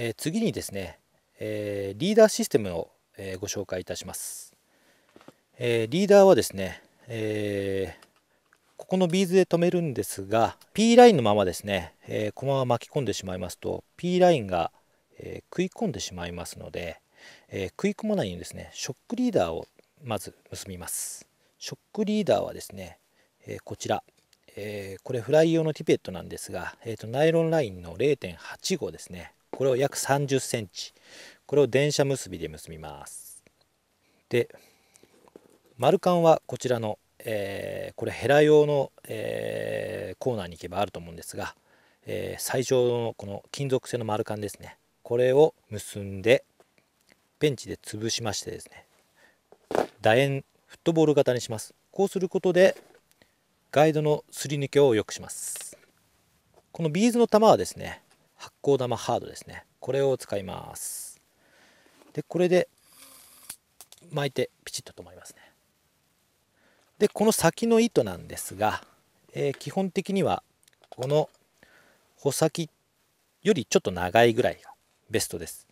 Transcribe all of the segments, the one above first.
えー、次にですね、えー、リーダーシステムを、えー、ご紹介いたします、えー、リーダーはですね、えー、ここのビーズで止めるんですが P ラインのままですね、えー、このまま巻き込んでしまいますと P ラインが、えー、食い込んでしまいますので、えー、食い込まないようにですねショックリーダーをまず結びますショックリーダーはですね、えー、こちら、えこれフライ用のティペットなんですが、えー、とナイロンラインの0.85ですねこれを約3 0センチこれを電車結びで結びますで丸カンはこちらの、えー、これヘラ用の、えー、コーナーに行けばあると思うんですが、えー、最上のこの金属製の丸カンですねこれを結んでペンチで潰しましてですね楕円フットボール型にしますこうすることでガイドのすり抜けを良くしますこのビーズの玉はですね発光玉ハードですねこれを使いますでこれで巻いてピチッと止まりますねでこの先の糸なんですが、えー、基本的にはこの穂先よりちょっと長いぐらいがベストです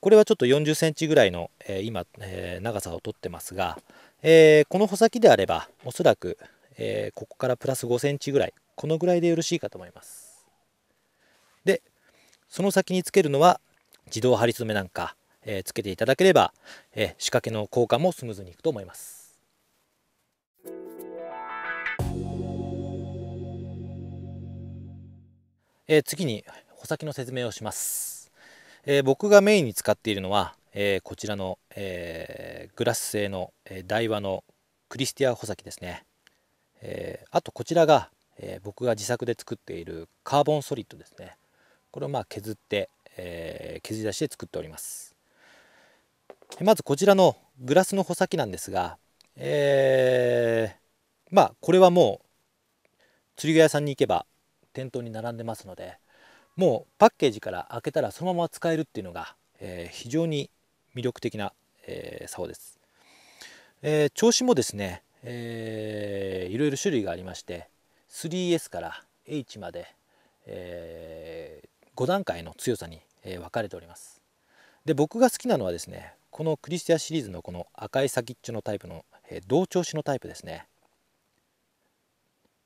これはちょっと40センチぐらいの、えー、今、えー、長さをとってますが、えー、この穂先であればおそらく、えー、ここからプラス5センチぐらいこのぐらいでよろしいかと思いますでその先につけるのは自動り留めなんか、えー、つけていただければ、えー、仕掛けの交換もスムーズにいくと思います。えー、次に穂先の説明をします、えー、僕がメインに使っているのは、えー、こちらの、えグラス製の、え台輪のクリスティア穂先ですね、えあとこちらが、え僕が自作で作っているカーボンソリッドですねこれをまあ削って、えー、削り出して作っておりますまずこちらのグラスの穂先なんですが、えー、まあこれはもう釣り具屋さんに行けば店頭に並んでますのでもうパッケージから開けたらそのまま使えるっていうのが、えー、非常に魅力的な、えー、竿です、えー、調子もですね、えー、いろいろ種類がありまして 3S から H まで、えー、5段階の強さに分かれておりますで僕が好きなのはですねこのクリスティアシリーズのこの赤い先っちょのタイプの同調子のタイプですね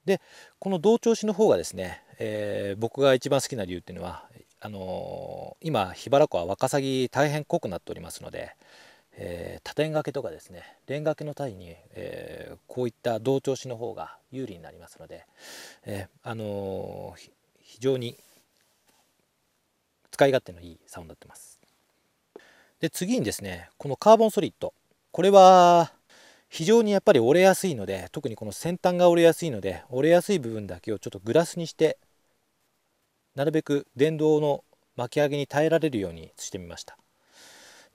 でこの同調子の方がですね、えー、僕が一番好きな理由っていうのはあのー、今桧原湖はワカサギ大変濃くなっておりますので、えー、多点掛けとかですね連掛けの際に、えー、こういった同調子の方が有利になりますので、えあの非常に使い勝手のいいサウンドになってますで次にですねこのカーボンソリッドこれは非常にやっぱり折れやすいので特にこの先端が折れやすいので折れやすい部分だけをちょっとグラスにしてなるべく電動の巻き上げに耐えられるようにしてみました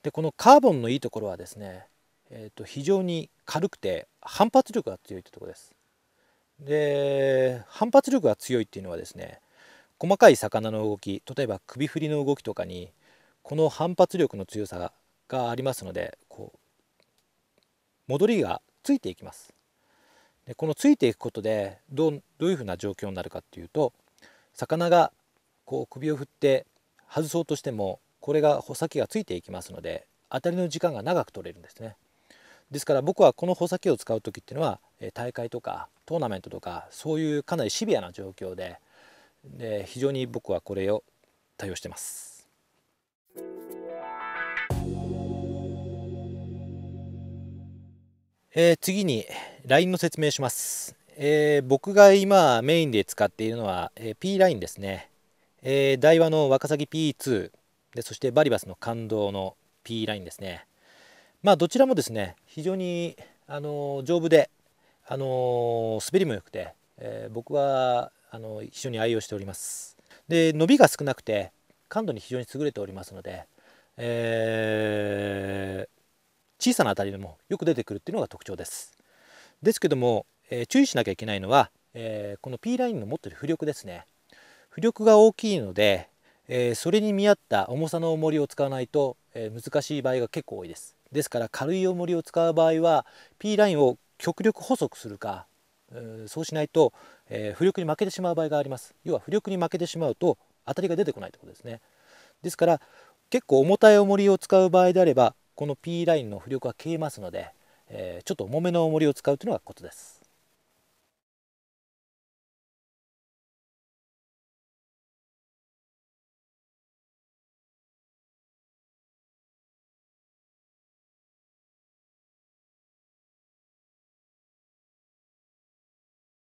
でこのカーボンのいいところはですね、えー、と非常に軽くて反発力が強いってところですで反発力が強いっていうのはですね細かい魚の動き例えば首振りの動きとかにこの反発力の強さがありますのでこう戻りがついていきますでこのついていくことでどうどういうふうな状況になるかっていうと魚がこう首を振って外そうとしてもこれが穂先がついていきますので当たりの時間が長く取れるんですねですから僕はこの穂先を使う時っていうのは大会とかトーナメントとかそういうかなりシビアな状況でで非常に僕はこれを対応してます。えー、次に LINE の説明します。えー、僕が今メインで使っているのは、えー、P ラインですね。えー、イワのワカサギ P2 でそしてバリバスの感動の P ラインですね。まあどちらもですね非常にあの丈夫であの滑りも良くて、えー、僕はあの非常に愛用しておりますで伸びが少なくて感度に非常に優れておりますので、えー、小さなあたりでもよく出てくるっていうのが特徴ですですけども、えー、注意しなきゃいけないのは、えー、この P ラインの持ってる浮力ですね浮力が大きいので、えー、それに見合った重さの重りを使わないと、え難しい場合が結構多いですですから軽い重りを使う場合は P ラインを極力細くするかそうしないと、えー、浮力に負けてしまう場合があります要は浮力に負けてしまうと当たりが出てこないということですねですから結構重たい重りを使う場合であればこの P ラインの浮力は消えますので、えー、ちょっと重めの重りを使うというのがコツです